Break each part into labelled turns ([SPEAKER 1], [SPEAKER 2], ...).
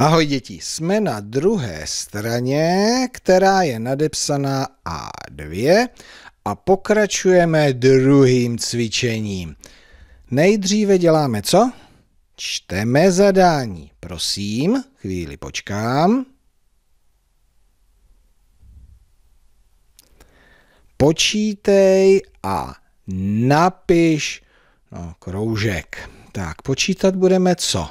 [SPEAKER 1] Ahoj děti, jsme na druhé straně, která je nadepsaná A2 a pokračujeme druhým cvičením. Nejdříve děláme co? Čteme zadání. Prosím, chvíli počkám. Počítej a napiš no, kroužek. Tak, počítat budeme co?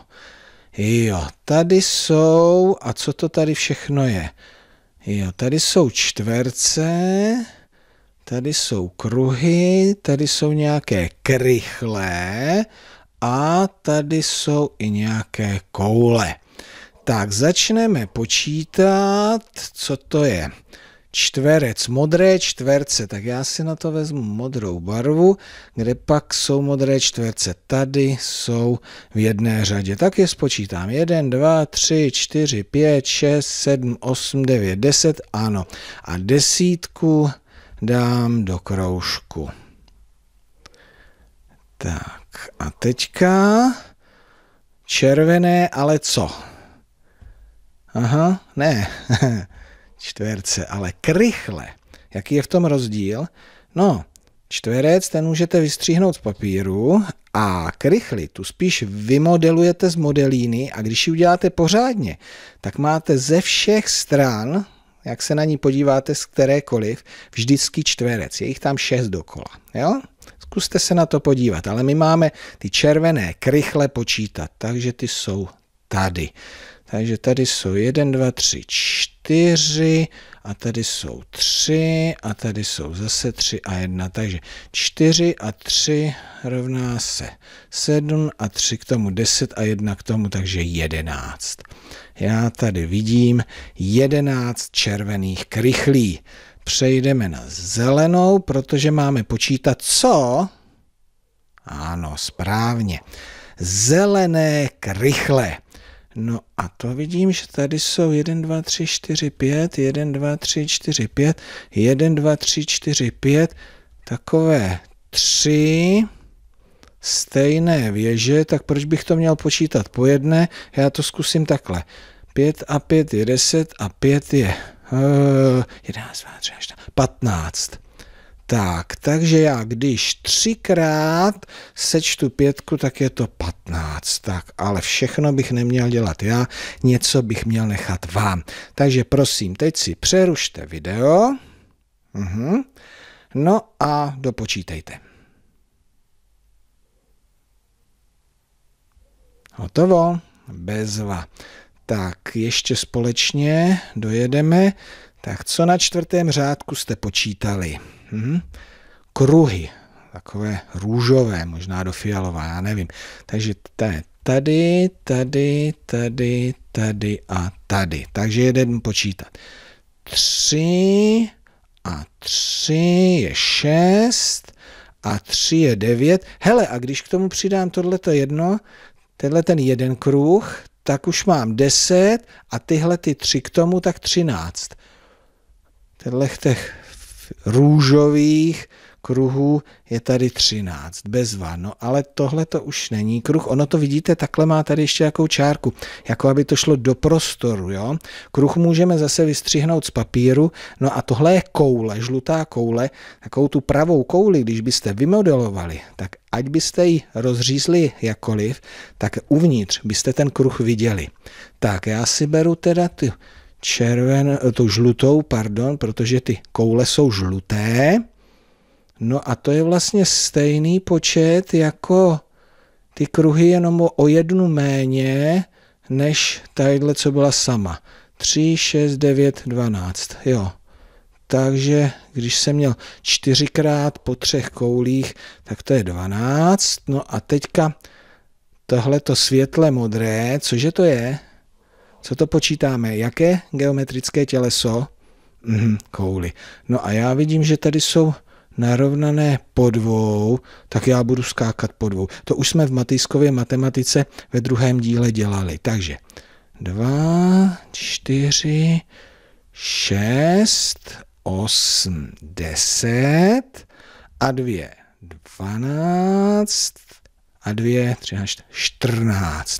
[SPEAKER 1] Jo, tady jsou, a co to tady všechno je? Jo, tady jsou čtverce, tady jsou kruhy, tady jsou nějaké krychlé a tady jsou i nějaké koule. Tak začneme počítat, co to je čtverec modré čtverce, tak já si na to vezmu modrou barvu, kde pak jsou modré čtverce, tady jsou v jedné řadě, tak je spočítám, 1, 2, 3, 4, 5, 6, 7, 8, 9, 10, ano, a desítku dám do kroužku. Tak a teďka červené, ale co? Aha, ne. čtverce, ale krychle. Jaký je v tom rozdíl? No, čtverec ten můžete vystříhnout z papíru a krychli tu spíš vymodelujete z modelíny a když ji uděláte pořádně, tak máte ze všech stran, jak se na ní podíváte z kterékoliv, vždycky čtverec. Je jich tam šest dokola. Jo? Zkuste se na to podívat, ale my máme ty červené krychle počítat, takže ty jsou tady. Takže tady jsou 1, 2, 3, 4, čtyři, a tady jsou tři, a tady jsou zase tři a jedna. Takže čtyři a tři rovná se sedm a tři k tomu deset a jedna k tomu, takže jedenáct. Já tady vidím jedenáct červených krychlí. Přejdeme na zelenou, protože máme počítat co? Ano, správně. Zelené krychle. No a to vidím, že tady jsou 1, 2, 3, 4, 5, 1, 2, 3, 4, 5, 1, 2, 3, 4, 5, takové tři stejné věže, tak proč bych to měl počítat po jedné? Já to zkusím takhle. 5 a 5 je 10 a 5 je 11, 12, 13, 14, 15. Tak, takže já když třikrát sečtu pětku, tak je to patnáct. Tak, ale všechno bych neměl dělat já, něco bych měl nechat vám. Takže prosím, teď si přerušte video. Uhum. No a dopočítejte. Hotovo, bezva. Tak ještě společně dojedeme. Tak co na čtvrtém řádku jste počítali? Hm? Kruhy, takové růžové, možná do fialová, já nevím. Takže to je tady, tady, tady, tady a tady. Takže jeden počítat. Tři a tři je šest a tři je devět. Hele, a když k tomu přidám tohleto jedno, tenhle ten jeden kruh, tak už mám deset a tyhle ty tři k tomu, tak třináct. Tenhle těch růžových kruhů je tady 13, bezva. No ale tohle to už není kruh. Ono to vidíte, takhle má tady ještě jakou čárku, jako aby to šlo do prostoru. Jo? Kruh můžeme zase vystřihnout z papíru, no a tohle je koule, žlutá koule. Takovou tu pravou kouli, když byste vymodelovali, tak ať byste ji rozřízli jakoliv, tak uvnitř byste ten kruh viděli. Tak já si beru teda ty červen, eh, tu žlutou, pardon, protože ty koule jsou žluté. No a to je vlastně stejný počet jako ty kruhy jenom o jednu méně, než tadyhle, co byla sama. 3, 6, 9, 12, jo. Takže když jsem měl čtyřikrát po třech koulích, tak to je 12. No a teďka tohle to světle modré, cože to je? Co to počítáme? Jaké geometrické těleso? mm, kouly. No a já vidím, že tady jsou narovnané po dvou, tak já budu skákat po dvou. To už jsme v Matýskově matematice ve druhém díle dělali. Takže dva, čtyři, šest, osm, deset a dvě, dvanáct a dvě, třináct, čtrnáct.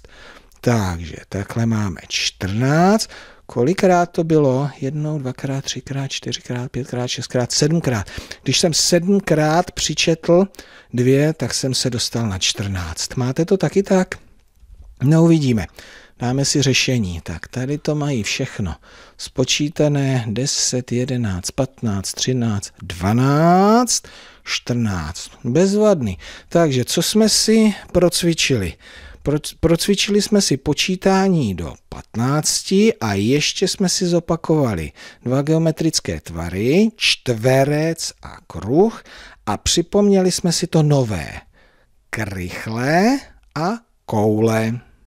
[SPEAKER 1] Takže takhle máme 14. Kolikrát to bylo? Jednou, dvakrát, třikrát, čtyřikrát, pětkrát, šestkrát, sedmkrát. Když jsem sedmkrát přičetl dvě, tak jsem se dostal na 14. Máte to taky tak? No uvidíme. Dáme si řešení. Tak tady to mají všechno. Spočítané 10, 11, 15, 13, 12, 14. Bezvadný. Takže co jsme si procvičili? Procvičili jsme si počítání do 15 a ještě jsme si zopakovali dva geometrické tvary, čtverec a kruh a připomněli jsme si to nové, krychle a koule.